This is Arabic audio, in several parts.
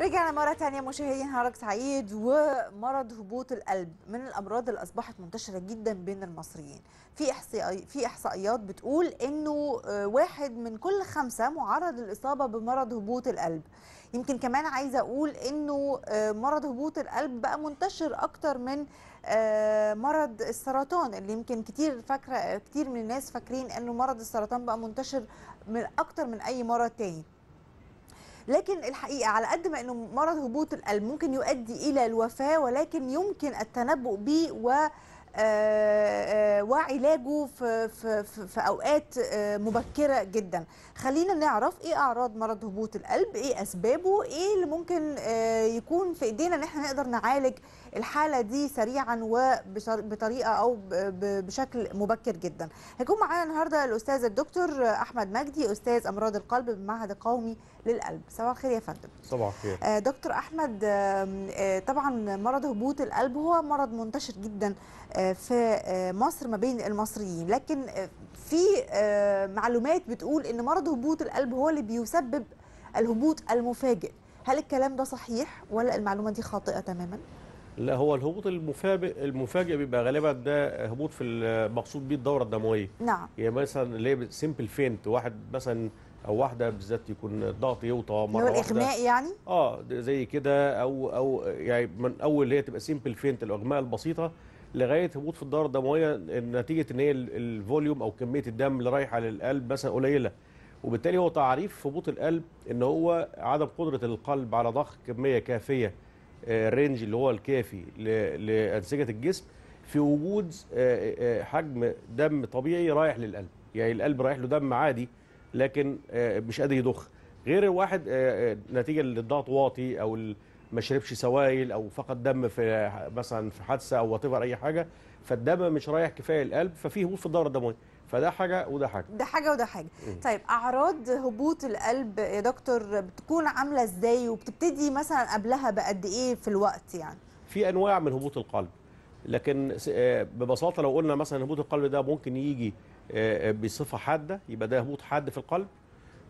رجعنا مرة تانية مشاهدين هارك سعيد ومرض هبوط القلب من الأمراض اللي أصبحت منتشرة جدا بين المصريين في إحصائي في إحصائيات بتقول إنه آه، واحد من كل خمسة معرض للإصابة بمرض هبوط القلب يمكن كمان عايزة أقول إنه آه، مرض هبوط القلب بقى منتشر أكتر من آه، مرض السرطان اللي يمكن كتير فاكرة كتير من الناس فاكرين إنه مرض السرطان بقى منتشر من أكتر من أي مرض تاني لكن الحقيقه على قد ما انه مرض هبوط القلب ممكن يؤدي الى الوفاه ولكن يمكن التنبؤ به و آه، وعلاجه في, في, في اوقات آه، مبكره جدا خلينا نعرف ايه اعراض مرض هبوط القلب ايه اسبابه ايه اللي ممكن آه، يكون في ايدينا ان احنا نقدر نعالج الحاله دي سريعا وبطريقه او بشكل مبكر جدا هيكون معانا النهارده الاستاذ الدكتور احمد مجدي استاذ امراض القلب بالمعهد القومي للقلب صباح الخير يا فندم صباح الخير آه، دكتور احمد طبعا مرض هبوط القلب هو مرض منتشر جدا في مصر ما بين المصريين لكن في آه، معلومات بتقول ان مرض هبوط القلب هو اللي بيسبب الهبوط المفاجئ هل الكلام ده صحيح ولا المعلومه دي خاطئه تماما لا هو الهبوط المفاجئ المفاجئ بيبقى غالبا ده هبوط في المقصود بيه الدوره الدمويه نعم يعني مثلا اللي هي سيمبل فينت واحد مثلا او واحده بالذات يكون الضغط يوطى مره واحده الاغماء يعني اه زي كده او او يعني من اول اللي هي تبقى سيمبل فينت الاغماء البسيطه لغايه هبوط في الدوره الدمويه نتيجه ان هي الفوليوم او كميه الدم اللي رايحه للقلب مثلا قليله وبالتالي هو تعريف هبوط القلب ان هو عدم قدره القلب على ضخ كميه كافيه الرينج آه، اللي هو الكافي لانسجه الجسم في وجود آه، آه، حجم دم طبيعي رايح للقلب يعني القلب رايح له دم عادي لكن مش قادر يضخ غير الواحد نتيجه للضغط واطي او ما شربش سوائل او فقد دم في مثلا في حادثه او وات اي حاجه فالدم مش رايح كفايه القلب ففي هبوط في الدوره الدمويه فده حاجه وده حاجه ده حاجه وده حاجه طيب اعراض هبوط القلب يا دكتور بتكون عامله ازاي وبتبتدي مثلا قبلها بقد ايه في الوقت يعني في انواع من هبوط القلب لكن آه، ببساطه لو قلنا مثلا هبوط القلب ده ممكن يجي آه، آه، بصفه حاده يبقى ده هبوط حاد في القلب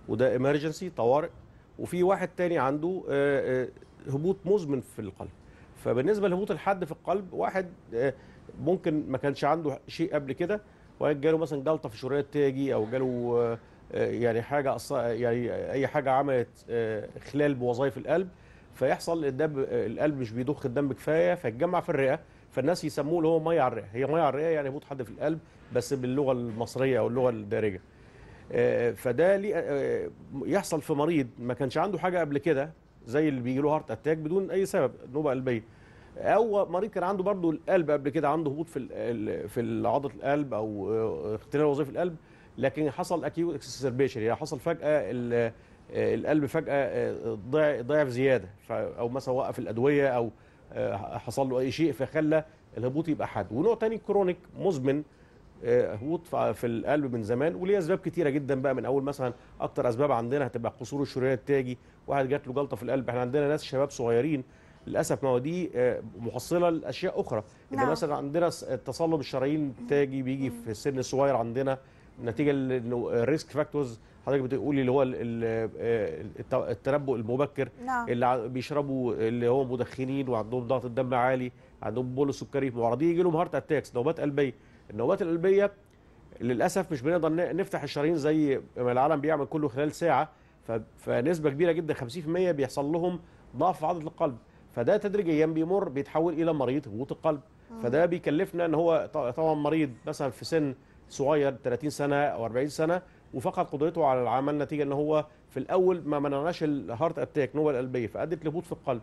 وده امرجنسي طوارئ وفي واحد تاني عنده هبوط مزمن في القلب فبالنسبه لهبوط الحد في القلب واحد آه، ممكن ما كانش عنده شيء قبل كده وجاله مثلا جلطه في شريان التاجي او جاله آه، آه، يعني حاجه يعني اي حاجه عملت خلال بوظائف القلب فيحصل الدم القلب مش بيضخ الدم كفايه فيتجمع في الرئه فالناس يسموه اللي هو ميه على الرئه هي ميه على الرئه يعني هبوط حد في القلب بس باللغه المصريه او اللغه الدارجه فده يحصل في مريض ما كانش عنده حاجه قبل كده زي اللي بيجي له هارت اتاك بدون اي سبب نوبه قلبيه او مريض كان عنده برضه القلب قبل كده عنده هبوط في في عضله القلب او اختلال وظيفه القلب لكن حصل اكيوت اكسسربيشن يعني حصل فجاه القلب فجاه ضعف ضعف زياده او مثلا وقف الادويه او حصل له اي شيء فخلى الهبوط يبقى حاد ونوع تاني كرونيك مزمن هبوط آه، في القلب من زمان وليه اسباب كتيره جدا بقى من اول مثلا اكتر اسباب عندنا هتبقى قصور الشريان التاجي واحد جات له جلطه في القلب احنا عندنا ناس شباب صغيرين للاسف ما هو دي آه، محصله لاشياء اخرى ان نعم. مثلا عندنا تصلب الشرايين التاجي بيجي في السن الصغير عندنا نتيجه الريسك فاكتورز حضرتك بتقولي اللي هو آه، التنبؤ المبكر نعم. اللي بيشربوا اللي هو مدخنين وعندهم ضغط الدم عالي عندهم بول سكري معرضين يجي لهم هارت اتاكس نوبات قلبيه النوبات القلبيه للاسف مش بنقدر نفتح الشرايين زي ما العالم بيعمل كله خلال ساعه فنسبه كبيره جدا 50% بيحصل لهم ضعف في عضله القلب فده تدريجيا بيمر بيتحول الى مريض هبوط القلب آه. فده بيكلفنا ان هو طبعا مريض مثلا في سن صغير 30 سنه او 40 سنه وفقد قدرته على العمل نتيجه ان هو في الاول ما منعناش الهارت اتاك نوبه القلبيه فادت لهبوط في القلب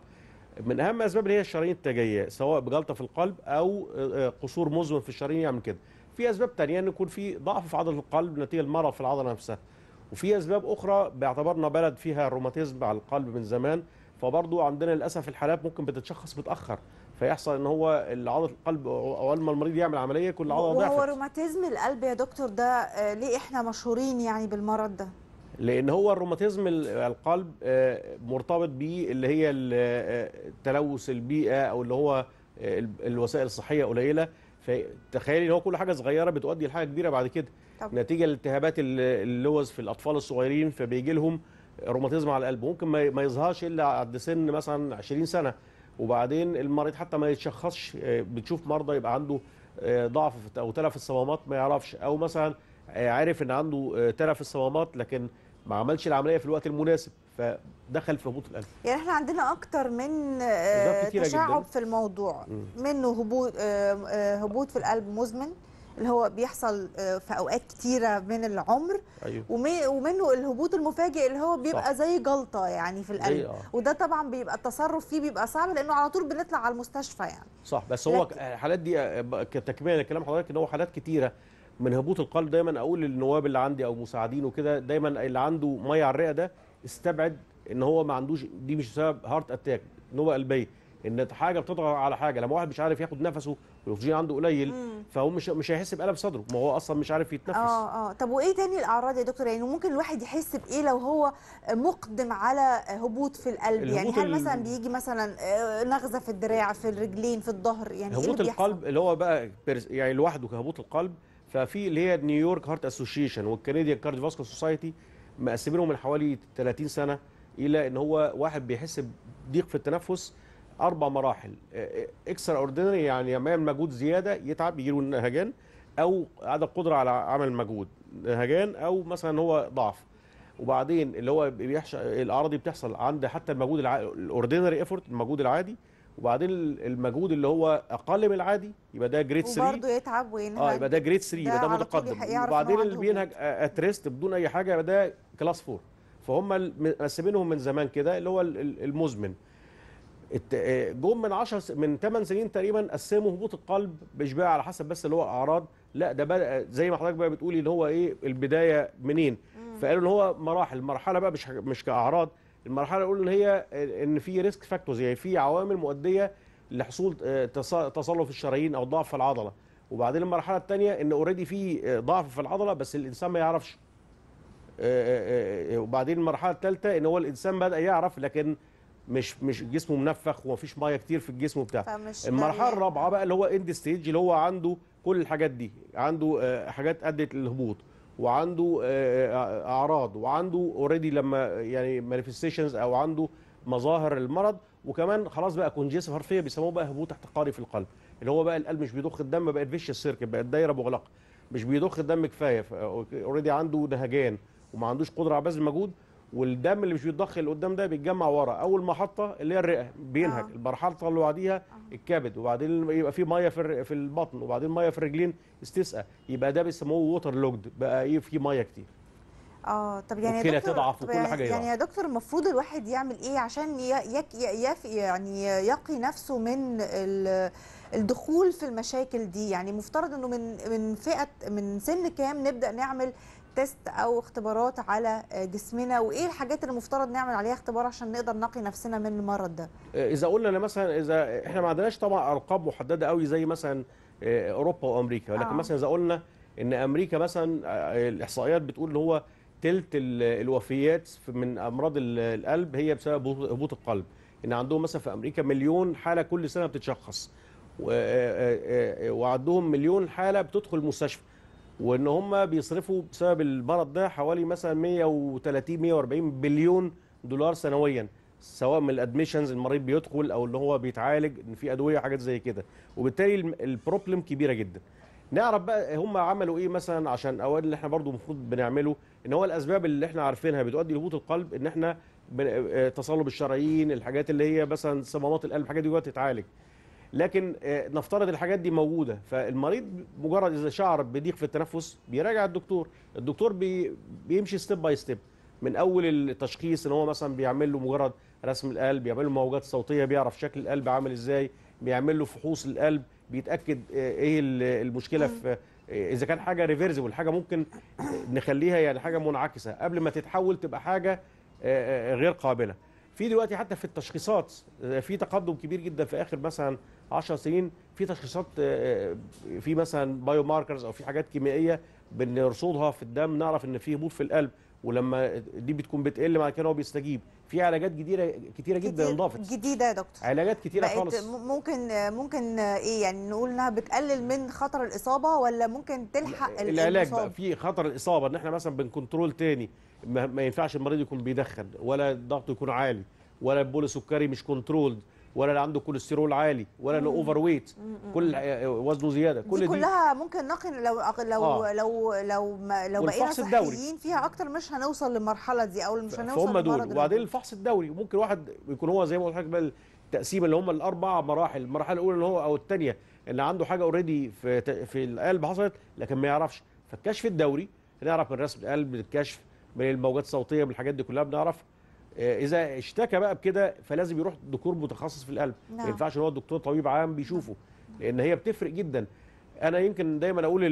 من اهم اسباب اللي هي الشرايين التاجيه سواء بجلطه في القلب او آه، آه، قصور مزمن في الشرايين يعمل كده في اسباب تانية ان يكون في ضعف في عضله القلب نتيجه المرض في العضله نفسها وفي اسباب اخرى باعتبارنا بلد فيها روماتيزم على القلب من زمان فبرضه عندنا للاسف الحالات ممكن بتتشخص متاخر فيحصل ان هو عضله القلب اول ما المريض يعمل عمليه كل عضله ضعفت هو روماتيزم القلب يا دكتور ده آه، ليه احنا مشهورين يعني بالمرض ده لان هو الروماتيزم القلب آه، مرتبط بيه اللي هي آه، آه، تلوث البيئه او اللي هو الوسائل الصحيه قليله فتخيلي ان هو كل حاجه صغيره بتؤدي لحاجه كبيره بعد كده طب. نتيجه لالتهابات اللوز في الاطفال الصغيرين فبيجي لهم روماتيزم على القلب ممكن ما يظهرش الا عند سن مثلا 20 سنه وبعدين المريض حتى ما يتشخصش بتشوف مرضى يبقى عنده ضعف او تلف الصمامات ما يعرفش او مثلا عارف ان عنده تلف الصمامات لكن ما عملش العمليه في الوقت المناسب فدخل في هبوط القلب يعني احنا عندنا اكتر من آه، تشعب جداً. في الموضوع منه هبوط آه، آه، هبوط في القلب مزمن اللي هو بيحصل في اوقات كتيره من العمر أيوه. ومنه الهبوط المفاجئ اللي هو بيبقى صح. زي جلطه يعني في القلب أيوه. وده طبعا بيبقى التصرف فيه بيبقى صعب لانه على طول بنطلع على المستشفى يعني صح بس هو الحالات دي كتكمله لكلام حضرتك ان هو حالات كتيره من هبوط القلب دايما اقول للنواب اللي عندي او مساعدينه كده دايما اللي عنده ميه على الرئه ده استبعد ان هو ما عندوش دي مش سبب هارت اتاك نوبه قلبيه ان حاجه بتضغط على حاجه لما واحد مش عارف ياخد نفسه والاكسجين عنده قليل فهو مش مش هيحس بقلب صدره ما هو اصلا مش عارف يتنفس اه اه طب وايه تاني الاعراض يا دكتور يعني ممكن الواحد يحس بايه لو هو مقدم على هبوط في القلب يعني هل مثلا بيجي مثلا آه، نغزه في الدراع في الرجلين في الظهر يعني إيه هبوط إيه القلب اللي هو بقى يعني لوحده كهبوط القلب ففي اللي هي نيويورك هارت اسوشيشن والكنديان كارديو فاسكو سوسايتي مقسمينهم من حوالي 30 سنه الى ان هو واحد بيحس بضيق في التنفس اربع مراحل اكسترا آه، اوردينري آه، يعني لما يعمل مجهود زياده يتعب يجيله نهجان او عدم قدره على عمل مجهود نهجان او مثلا هو ضعف وبعدين اللي هو بيحش الاعراض دي بتحصل عند حتى المجهود الاوردينري ايفورت المجهود العادي وبعدين المجهود اللي هو اقل من العادي يبقى ده جريد 3 وبرضه يتعب وينهج اه يبقى ده جريد 3 يبقى ده متقدم وبعدين اللي بينهج اتريست آه، آه، بدون اي حاجه يبقى ده كلاس 4 فهم مقسمينهم من زمان كده اللي هو المزمن آه، جم من 10 من 8 سنين تقريبا قسموا هبوط القلب مش بقى على حسب بس اللي هو اعراض لا ده بدا زي ما حضرتك بقى بتقولي اللي هو ايه البدايه منين فقالوا ان هو مراحل مرحله بقى مش مش كاعراض المرحله الاولى اللي هي ان في ريسك فاكتورز يعني في عوامل مؤديه لحصول آه، تصلب في الشرايين او ضعف في العضله وبعدين المرحله الثانيه ان اوريدي في آه، ضعف في العضله بس الانسان ما يعرفش آه، وبعدين المرحله الثالثه ان هو الانسان بدا يعرف لكن مش مش جسمه منفخ ومفيش ميه كتير في الجسم وبتاع المرحله الرابعه بقى اللي هو اند ستيج اللي هو عنده كل الحاجات دي عنده حاجات ادت للهبوط وعنده آه، آه، اعراض وعنده اوريدي لما يعني مانيفستيشنز او عنده مظاهر المرض وكمان خلاص بقى كونجيس حرفيا بيسموه بقى هبوط احتقاري في القلب اللي هو بقى القلب مش بيضخ الدم بقت فيشيس سيركل بقت دايره مغلقه مش بيضخ الدم كفايه اوريدي عنده نهجان وما عندوش قدره على بذل مجهود والدم اللي مش بيتضخ اللي قدام ده بيتجمع ورا اول محطه اللي هي الرئه بينهك آه. المرحله اللي بعديها آه. الكبد وبعدين يبقى في ميه في في البطن وبعدين ميه في الرجلين استسقى يبقى ده بيسموه ووتر لوجد بقى ايه في ميه كتير اه طب يعني يا دكتور تضعف وكل حاجه يعني يا دكتور المفروض الواحد يعمل ايه عشان يك يك يعني يقي نفسه من الدخول في المشاكل دي يعني مفترض انه من من فئه من سن كام نبدا نعمل تيست او اختبارات على آه، جسمنا وايه الحاجات اللي المفترض نعمل عليها اختبار عشان نقدر نقي نفسنا من المرض ده آه، اذا قلنا مثلا اذا احنا ما عندناش طبعا ارقام محدده قوي زي مثلا آه، اوروبا وامريكا لكن آه. مثلا اذا قلنا ان امريكا مثلا الاحصائيات بتقول ان هو تلت الوفيات من امراض القلب هي بسبب هبوط القلب ان عندهم مثلا في امريكا مليون حاله كل سنه بتتشخص وعندهم مليون حاله بتدخل المستشفى وان هم بيصرفوا بسبب المرض ده حوالي مثلا 130 140 بليون دولار سنويا سواء من الادميشنز المريض بيدخل او اللي هو بيتعالج ان في ادويه حاجات زي كده وبالتالي البروبلم كبيره جدا نعرف بقى هم عملوا ايه مثلا عشان اواد اللي احنا برضو المفروض بنعمله ان هو الاسباب اللي احنا عارفينها بتؤدي لهبوط القلب ان احنا آه، تصلب الشرايين الحاجات اللي هي مثلا صمامات القلب الحاجات دي تتعالج لكن آه، نفترض الحاجات دي موجوده فالمريض مجرد اذا شعر بضيق في التنفس بيراجع الدكتور الدكتور بي بيمشي ستيب باي ستيب من اول التشخيص ان هو مثلا بيعمل له مجرد رسم القلب بيعمل له موجات صوتيه بيعرف شكل القلب عامل ازاي بيعمل له فحوص القلب بيتاكد آه، ايه المشكله في آه، اذا كان حاجه ريفيرسبل حاجه ممكن نخليها يعني حاجه منعكسه قبل ما تتحول تبقى حاجه غير قابله في دلوقتي حتى في التشخيصات في تقدم كبير جدا في اخر مثلا 10 سنين في تشخيصات آه، آه، في مثلا بايو ماركرز او في حاجات كيميائيه بنرصدها في الدم نعرف ان في هبوط في القلب ولما دي بتكون بتقل مع كده هو بيستجيب في علاجات جديده كتيره جدا انضافت جديده يا دكتور علاجات كتيره خالص ممكن ممكن آه، ايه يعني نقول انها بتقلل من خطر الاصابه ولا ممكن تلحق العلاج بقى في خطر الاصابه ان احنا مثلا بنكنترول تاني ما, ينفعش المريض يكون بيدخن ولا ضغطه يكون عالي ولا البول السكري مش كنترولد ولا اللي عنده كوليسترول عالي ولا اللي اوفر ويت كل آه، وزنه زياده كل دي, دي كلها ممكن نقل لو لو آه. لو لو لو بقينا صحيين فيها اكتر مش هنوصل للمرحله دي او مش هنوصل فهم دول وبعدين الفحص الدوري ممكن واحد يكون هو زي ما قلت لحضرتك التقسيمه اللي هم الاربع مراحل المرحله الاولى اللي هو او الثانيه اللي عنده حاجه اوريدي في في القلب حصلت لكن ما يعرفش فالكشف الدوري نعرف من رسم القلب من الكشف من الموجات الصوتيه من الحاجات دي كلها بنعرف آه، اذا اشتكى بقى بكده فلازم يروح دكتور متخصص في القلب نعم. ما ينفعش ان هو الدكتور طبيب عام بيشوفه نعم. لان هي بتفرق جدا انا يمكن دايما اقول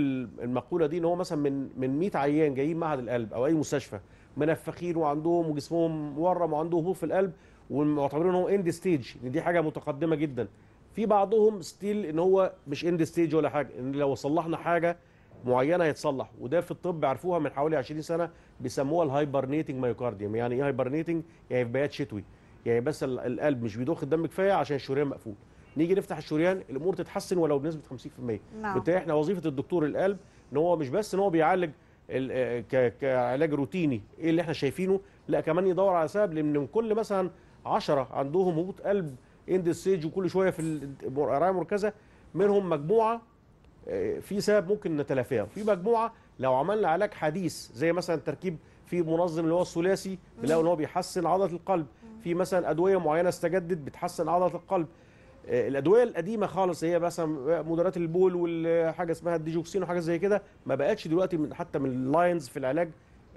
المقوله دي ان هو مثلا من من 100 عيان جايين معهد القلب او اي مستشفى منفخين وعندهم وجسمهم مورم وعندهم هبوط في القلب ومعتبرين ان هو اند ستيج ان دي حاجه متقدمه جدا في بعضهم ستيل ان هو مش اند ستيج ولا حاجه ان لو صلحنا حاجه معينه هيتصلح وده في الطب عرفوها من حوالي 20 سنه بيسموها الهايبرنيتنج مايوكارديوم يعني ايه هايبرنيتنج يعني في بيات شتوي يعني بس القلب مش بيضخ الدم كفايه عشان الشريان مقفول نيجي نفتح الشريان الامور تتحسن ولو بنسبه 50% نعم. بالتالي احنا وظيفه الدكتور القلب ان هو مش بس ان هو بيعالج كعلاج روتيني ايه اللي احنا شايفينه لا كمان يدور على سبب لان من كل مثلا 10 عندهم هبوط قلب اند ستيج وكل شويه في الرعايه المركزه منهم مجموعه في سبب ممكن نتلافاه في مجموعه لو عملنا علاج حديث زي مثلا تركيب في منظم اللي هو الثلاثي بنلاقي ان هو بيحسن عضله القلب في مثلا ادويه معينه استجدت بتحسن عضله القلب آه، الادويه القديمه خالص هي مثلا مدرات البول والحاجه اسمها الديجوكسين وحاجه زي كده ما بقتش دلوقتي من حتى من اللاينز في العلاج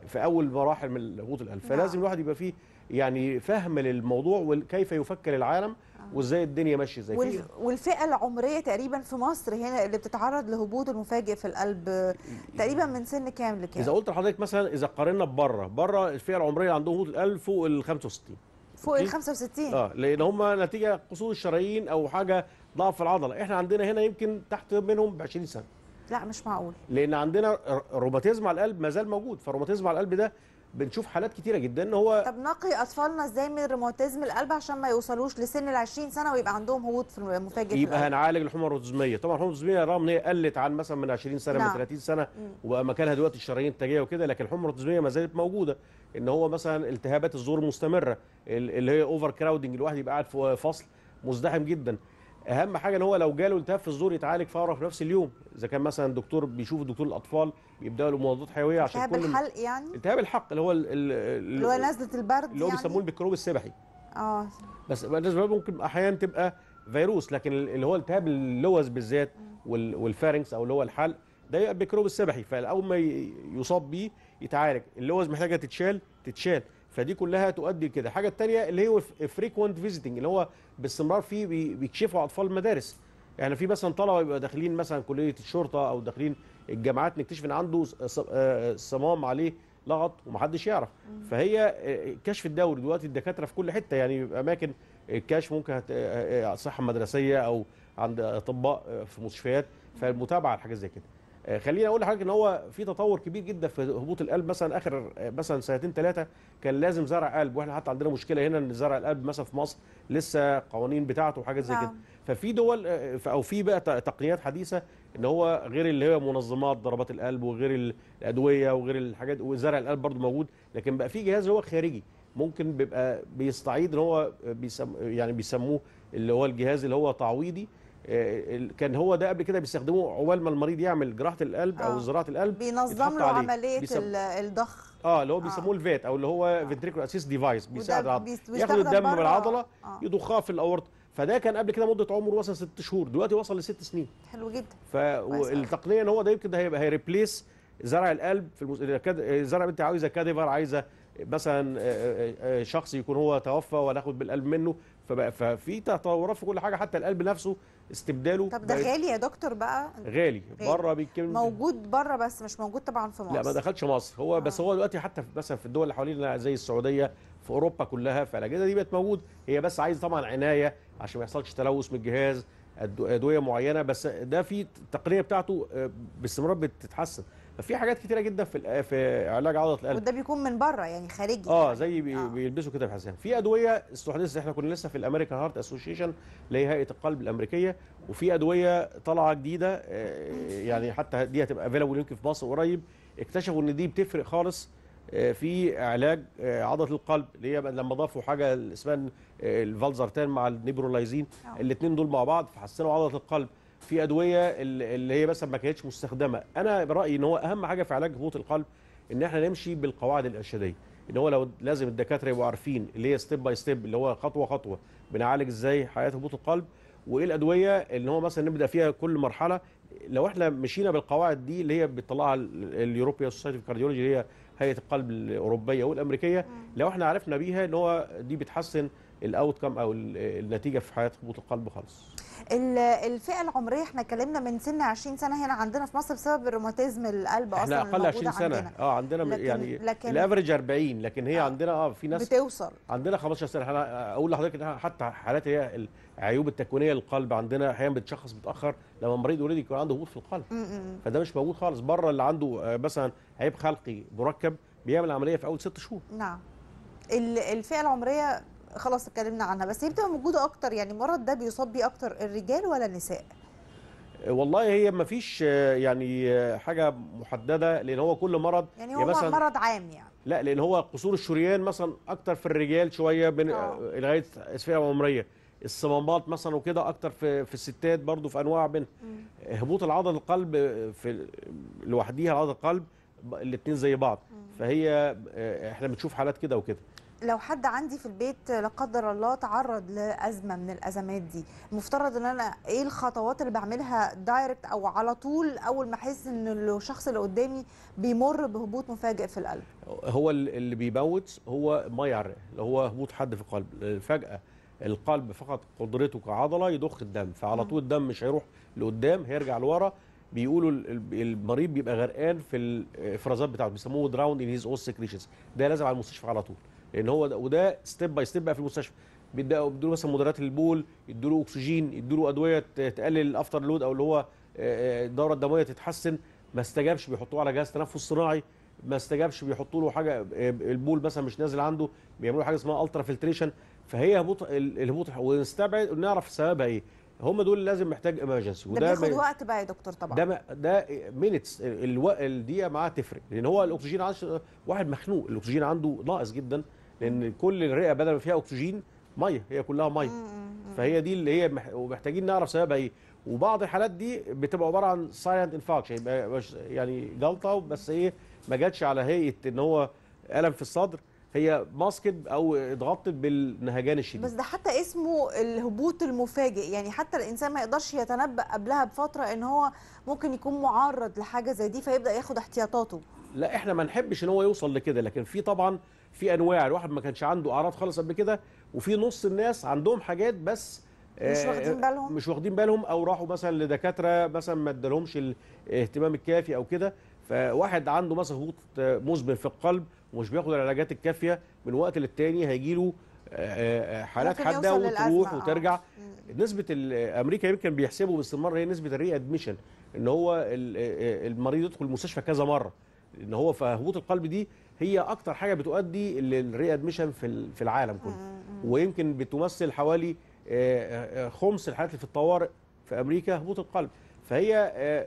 في اول مراحل من هبوط القلب فلازم نعم. الواحد يبقى فيه يعني فهم للموضوع وكيف يفكر العالم آه. وازاي الدنيا ماشيه زي كده والفئه العمريه تقريبا في مصر هنا اللي بتتعرض لهبوط المفاجئ في القلب تقريبا من سن كام لكام اذا قلت لحضرتك مثلا اذا قارنا ببره بره الفئه العمريه عندهم هبوط القلب فوق ال 65 فوق ال 65 اه لان هم نتيجه قصور الشرايين او حاجه ضعف العضله احنا عندنا هنا يمكن تحت منهم ب 20 سنه لا مش معقول لان عندنا روماتيزم على القلب ما زال موجود فالروماتيزم على القلب ده بنشوف حالات كتيره جدا ان هو طب نقي اطفالنا ازاي من روماتيزم القلب عشان ما يوصلوش لسن ال 20 سنه ويبقى عندهم هبوط في مفاجئ يبقى هنعالج الحمى الروماتيزميه طبعا الحمى الروماتيزميه رغم ان هي قلت عن مثلا من 20 سنه نعم. من 30 سنه وبقى مكانها دلوقتي الشرايين التاجيه وكده لكن الحمى الروماتيزميه ما زالت موجوده ان هو مثلا التهابات الزور مستمره اللي هي اوفر كراودنج الواحد يبقى قاعد في فصل مزدحم جدا اهم حاجه ان هو لو جاله التهاب في الزور يتعالج فورا في نفس اليوم اذا كان مثلا دكتور بيشوف دكتور الاطفال يبدا له مضادات حيويه عشان التهاب الحلق يعني التهاب الحلق اللي هو اللي هو نزله البرد اللي هو يعني؟ بيسموه الميكروب السبحي اه بس بالنسبه ممكن احيانا تبقى فيروس لكن اللي هو التهاب اللوز بالذات والفارنكس او اللي هو الحلق ده يبقى الميكروب السبحي فاول ما يصاب بيه يتعالج اللوز محتاجه تتشال تتشال فدي كلها تؤدي لكده الحاجه الثانيه اللي هو فريكوينت فيزيتنج اللي هو باستمرار فيه بيكشفوا اطفال المدارس يعني في مثلا طلبه بيبقى داخلين مثلا كليه الشرطه او داخلين الجامعات نكتشف ان عنده آه، صمام عليه لغط ومحدش يعرف فهي آه، كشف الدوري دلوقتي الدكاتره في كل حته يعني اماكن الكشف ممكن آه، صحه مدرسيه او عند اطباء في مستشفيات فالمتابعه لحاجه زي كده آه، خليني اقول لحضرتك ان هو في تطور كبير جدا في هبوط القلب مثلا اخر آه، مثلا سنتين ثلاثه كان لازم زرع قلب واحنا حتى عندنا مشكله هنا ان زرع القلب مثلا في مصر لسه قوانين بتاعته وحاجات زي كده نعم. ففي دول آه، او في بقى تقنيات حديثه ان هو غير اللي هي منظمات ضربات القلب وغير الادويه وغير الحاجات وزرع القلب برده موجود لكن بقى في جهاز هو خارجي ممكن بيبقى بيستعيد ان هو بيسم يعني بيسموه اللي هو الجهاز اللي هو تعويضي آه، كان هو ده قبل كده بيستخدموه عقبال ما المريض يعمل جراحه القلب او آه. زراعه القلب بينظم له عمليه بيسم... الضخ اه اللي هو آه. بيسموه الفيت او اللي هو فنتريكول اسيس ديفايس بيساعد العضله ياخد الدم من العضله آه. يضخها في الاورطه فده كان قبل كده مده عمره وصل ست شهور دلوقتي وصل لست سنين حلو جدا فالتقنيه ان هو ده يمكن ده هيبقى هيريبليس زرع القلب في المز... زرع انت عايزه كاديفر عايزه مثلا شخص يكون هو توفى وناخد بالقلب منه فبقى ففي تطورات في كل حاجه حتى القلب نفسه استبداله طب ده غالي يا دكتور بقى غالي, غالي. بره بيتكلم موجود بره بس مش موجود طبعا في مصر لا ما دخلش مصر هو آه. بس هو دلوقتي حتى مثلا في الدول اللي حوالينا زي السعوديه في اوروبا كلها فالاجهزه دي بقت موجود هي بس عايز طبعا عنايه عشان ما يحصلش تلوث من الجهاز ادويه معينه بس ده في التقنيه بتاعته آه، باستمرار بتتحسن ففي حاجات كتيره جدا في في علاج عضله القلب وده بيكون من بره يعني خارجي اه زي يعني. بي آه. بيلبسوا كده في في ادويه استحدثت احنا كنا لسه في الامريكا هارت اسوشيشن اللي هي هيئه القلب الامريكيه وفي ادويه طالعه جديده آه، آه، يعني حتى دي هتبقى افيلابل يمكن في مصر قريب اكتشفوا ان دي بتفرق خالص آه، في علاج عضله القلب اللي هي لما ضافوا حاجه اسمها الفالزرتان مع النيبرولايزين الاثنين دول مع بعض فحسنوا عضله القلب في ادويه اللي هي مثلا ما كانتش مستخدمه انا برايي ان هو اهم حاجه في علاج هبوط القلب ان احنا نمشي بالقواعد الارشاديه ان هو لو لازم الدكاتره يبقوا عارفين اللي هي ستيب باي ستيب اللي هو خطوه خطوه بنعالج ازاي حالات هبوط القلب وايه الادويه اللي هو مثلا نبدا فيها كل مرحله لو احنا مشينا بالقواعد دي اللي هي بتطلعها اليوروبيا سوسايتي كارديولوجي اللي هي هيئه القلب الاوروبيه والامريكيه لو احنا عرفنا بيها ان هو دي بتحسن الاوت كم او النتيجه في حياه هبوط القلب خالص الفئه العمريه احنا اتكلمنا من سن 20 سنه هنا عندنا في مصر بسبب الروماتيزم القلب اصلا احنا اقل 20 سنه عندنا. اه عندنا لكن يعني لكن الافرج 40 لكن هي آه عندنا اه في ناس بتوصل عندنا 15 سنه احنا اقول لحضرتك ان حتى حالات هي العيوب التكوينيه للقلب عندنا احيانا بتشخص متاخر لما المريض اوريدي يكون عنده هبوط في القلب م -م. فده مش موجود خالص بره اللي عنده آه، مثلا عيب خلقي مركب بيعمل عمليه في اول ست شهور نعم الفئه العمريه خلاص اتكلمنا عنها بس هي بتبقى موجوده اكتر يعني المرض ده بيصاب بيه اكتر الرجال ولا النساء والله هي ما فيش آه، يعني آه، حاجه محدده لان هو كل مرض يعني هو مثلا مرض عام يعني لا لان هو قصور الشريان مثلا اكتر في الرجال شويه من آه، لغايه اسفيه عمريه الصمامات مثلا وكده اكتر في في الستات برضو في انواع بين هبوط العضله القلب في لوحديها عضله القلب الاثنين زي بعض فهي احنا بنشوف حالات كده وكده لو حد عندي في البيت لا قدر الله تعرض لازمه من الازمات دي المفترض ان انا ايه الخطوات اللي بعملها دايركت او على طول اول ما احس ان الشخص اللي قدامي بيمر بهبوط مفاجئ في القلب هو اللي بيموت هو ميه يعرق اللي هو هبوط حد في القلب فجاه القلب فقد قدرته كعضله يضخ الدم فعلى طول الدم مش هيروح لقدام هيرجع لورا بيقولوا المريض بيبقى غرقان في الافرازات بتاعته بيسموه دراوند ان هيز اول سكريشنز ده لازم على المستشفى على طول لان هو ده وده ستيب باي ستيب بقى في المستشفى بيدوا له مثلا مدرات البول يدوا له اكسجين يدوا له ادويه تقلل الافتر لود او اللي هو الدوره الدمويه تتحسن ما استجابش بيحطوه على جهاز تنفس صناعي ما استجابش بيحطوا له حاجه البول مثلا مش نازل عنده بيعملوا حاجه اسمها الترا فلتريشن فهي هبوط الهبوط ونستبعد ونعرف سببها ايه هم دول لازم محتاج ايمرجنسي وده بياخد وقت بقى يا دكتور طبعا ده ده مينتس الدقيقه معاه تفرق لان هو الاكسجين واحد مخنوق الاكسجين عنده ناقص جدا لان كل الرئه بدل ما فيها اكسجين ميه هي كلها ميه فهي دي اللي هي ومحتاجين نعرف سببها ايه وبعض الحالات دي بتبقى عباره عن سايلنت يعني انفاكشن يعني جلطه بس ايه ما جاتش على هيئه ان هو الم في الصدر هي ماسكت او اتغطت بالنهجان الشديد بس ده حتى اسمه الهبوط المفاجئ يعني حتى الانسان ما يقدرش يتنبأ قبلها بفتره ان هو ممكن يكون معرض لحاجه زي دي فيبدا ياخد احتياطاته لا احنا ما نحبش ان هو يوصل لكده لكن في طبعا في انواع الواحد ما كانش عنده اعراض خالص قبل كده وفي نص الناس عندهم حاجات بس مش واخدين آه، آه، بالهم مش واخدين بالهم او راحوا مثلا لدكاتره مثلا ما ادالهمش الاهتمام الكافي او كده فواحد عنده مثلا هبوط آه، مزمن في القلب ومش بياخد العلاجات الكافيه من وقت للتاني هيجي له حالات حاده وتروح وترجع آه. نسبه امريكا يمكن بيحسبوا باستمرار هي نسبه الري ادميشن ان هو المريض يدخل المستشفى كذا مره ان هو في هبوط القلب دي هي اكتر حاجه بتؤدي للري ادمشن في في العالم كله ويمكن بتمثل حوالي آه، آه، آه، خمس الحالات اللي في الطوارئ في امريكا هبوط القلب فهي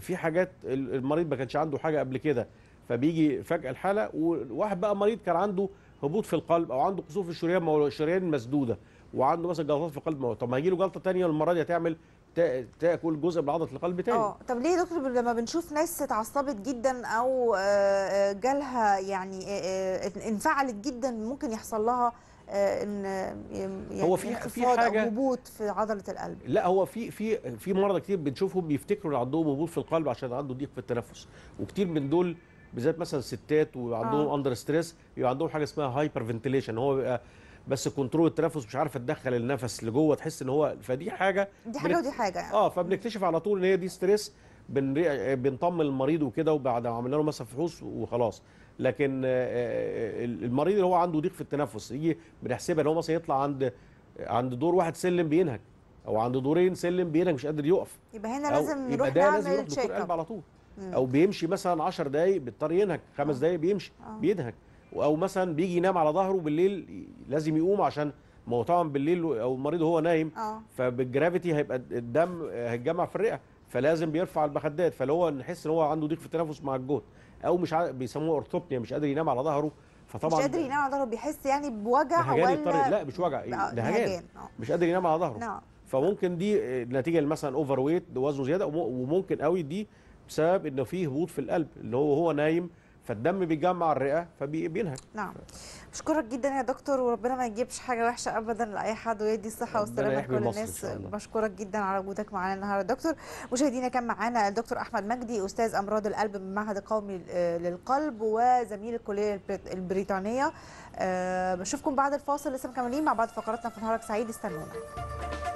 في حاجات المريض ما كانش عنده حاجه قبل كده فبيجي فجاه الحاله وواحد بقى مريض كان عنده هبوط في القلب او عنده قصور في الشريان الشريان مسدوده وعنده مثلا جلطات في القلب طب ما هيجي له جلطه ثانيه والمره دي هتعمل تاكل جزء من عضله القلب تاني اه طب ليه يا دكتور لما بنشوف ناس اتعصبت جدا او آه، آه، جالها يعني آه، انفعلت جدا ممكن يحصل لها ان يعني هو في في حاجه هبوط في عضله القلب لا هو في في في مرضى كتير بنشوفهم بيفتكروا ان عندهم هبوط في القلب عشان عنده ضيق في التنفس وكتير من دول بالذات مثلا الستات وعندهم آه. اندر ستريس يبقى عندهم حاجه اسمها هايبر فنتيليشن هو بيبقى بس كنترول التنفس مش عارفه تدخل النفس لجوه تحس ان هو فدي حاجه دي حاجه ودي حاجه يعني. اه فبنكتشف على طول ان هي دي ستريس بن... بنطمن المريض وكده وبعد ما عملنا له مثلا فحوص وخلاص لكن آه، آه، المريض اللي هو عنده ضيق في التنفس يجي بنحسبها ان هو مثلا يطلع عند عند دور واحد سلم بينهك او عند دورين سلم بينهك مش قادر يقف يبقى هنا لازم يبقى نروح نعمل لازم يروح قلب على طول مم. او بيمشي مثلا 10 دقائق بيضطر ينهك خمس آه. دقائق بيمشي آه. او مثلا بيجي ينام على ظهره بالليل لازم يقوم عشان ما هو طبعا بالليل او المريض وهو نايم أوه. فبالجرافيتي هيبقى الدم هيتجمع في الرئه فلازم بيرفع المخدات فلو هو نحس ان هو عنده ضيق في التنفس مع الجهد او مش ع... بيسموه اورثوبنيا مش قادر ينام على ظهره فطبعا مش قادر ينام على ظهره بيحس يعني بوجع ولا لا مش وجع نهجان آه. مش قادر ينام على ظهره نعم فممكن دي نتيجه مثلا اوفر ويت وزنه زياده وممكن قوي دي بسبب انه فيه هبوط في القلب اللي هو هو نايم فالدم بيتجمع الرئه فبينهك نعم بشكرك جدا يا دكتور وربنا ما يجيبش حاجه وحشه ابدا لاي حد ويدي الصحه والسلامه لكل الناس بشكرك جدا على وجودك معانا النهارده دكتور مشاهدينا كان معانا الدكتور احمد مجدي استاذ امراض القلب بالمعهد القومي للقلب وزميل الكليه البريطانيه آه، بشوفكم بعد الفاصل لسه مكملين مع بعض فقراتنا في نهارك سعيد استنونا